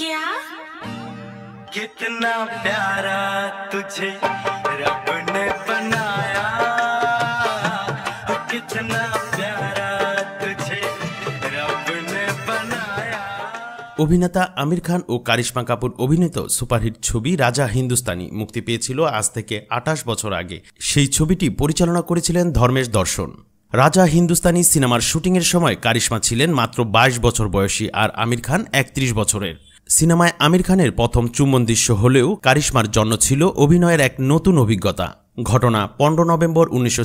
क्या कितना प्यारा तुझे रब ने बनाया कितना प्यारा तुझे रब ने बनाया অভিনেতা আমির খান ও কারিশমা কাপুর অভিনীত সুপারহিট ছবি রাজা হিন্দুস্তানি মুক্তি পেয়েছিল আজ থেকে আঠাশ বছর আগে সেই ছবিটি পরিচালনা করেছিলেন ধর্মেশ দর্শন রাজা হিন্দুস্তানি সিনেমার শুটিংয়ের সময় কারিশ্মা ছিলেন মাত্র বাইশ বছর বয়সী আর আমির খান একত্রিশ বছরের সিনেমায় আমির খানের প্রথম চুম্বন দৃশ্য হলেও কারিশ্মার জন্য ছিল অভিনয়ের এক নতুন অভিজ্ঞতা ঘটনা পনেরো নভেম্বর উনিশশো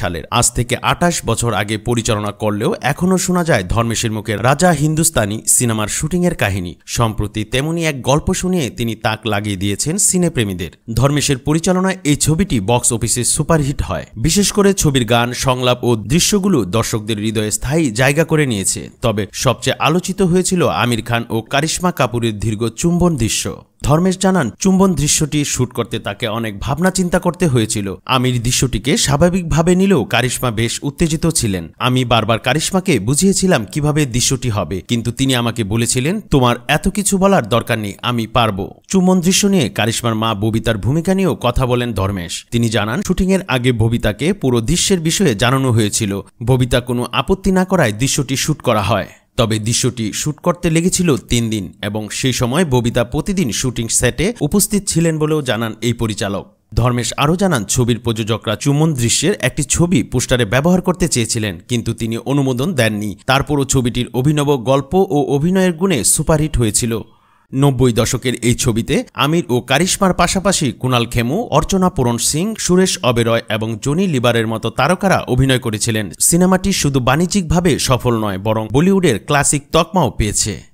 সালের আজ থেকে আটাশ বছর আগে পরিচালনা করলেও এখনও শোনা যায় ধর্মেশের মুখে রাজা হিন্দুস্তানি সিনেমার শুটিংয়ের কাহিনী সম্প্রতি তেমনি এক গল্প শুনিয়ে তিনি তাক লাগিয়ে দিয়েছেন সিনেপ্রেমীদের ধর্মেশের পরিচালনায় এই ছবিটি বক্স অফিসে সুপারহিট হয় বিশেষ করে ছবির গান সংলাপ ও দৃশ্যগুলো দর্শকদের হৃদয়ে স্থায়ী জায়গা করে নিয়েছে তবে সবচেয়ে আলোচিত হয়েছিল আমির খান ও কারিশ্মা কাপুরের দীর্ঘ চুম্বন দৃশ্য ধর্মেশ জানান চুম্বন দৃশ্যটি শ্যুট করতে তাকে অনেক ভাবনা চিন্তা করতে হয়েছিল আমির দৃশ্যটিকে স্বাভাবিকভাবে নিলেও কারিশ্মা বেশ উত্তেজিত ছিলেন আমি বারবার কারিশ্মাকে বুঝিয়েছিলাম কিভাবে দৃশ্যটি হবে কিন্তু তিনি আমাকে বলেছিলেন তোমার এত কিছু বলার দরকার নেই আমি পারবো চুম্বন দৃশ্য নিয়ে কারিশ্মার মা ববিতার ভূমিকা নিয়েও কথা বলেন ধর্মেশ তিনি জানান শুটিংয়ের আগে ববিতাকে পুরো দৃশ্যের বিষয়ে জানানো হয়েছিল ববিতা কোনো আপত্তি না করায় দৃশ্যটি শ্যুট করা হয় তবে দৃশ্যটি শ্যুট করতে লেগেছিল তিন দিন এবং সেই সময় ববিতা প্রতিদিন শুটিং সেটে উপস্থিত ছিলেন বলেও জানান এই পরিচালক ধর্মেশ আরও জানান ছবির প্রযোজকরা চুম্বন দৃশ্যের একটি ছবি পোস্টারে ব্যবহার করতে চেয়েছিলেন কিন্তু তিনি অনুমোদন দেননি তারপরও ছবিটির অভিনব গল্প ও অভিনয়ের গুণে সুপারহিট হয়েছিল নব্বই দশকের এই ছবিতে আমির ও কারিশ্মার পাশাপাশি কুণাল খেমু অর্চনা পূরণ সিং সুরেশ অবেরয় এবং জনি লিবারের মতো তারকারা অভিনয় করেছিলেন সিনেমাটি শুধু বাণিজ্যিকভাবে সফল নয় বরং বলিউডের ক্লাসিক তকমাও পেয়েছে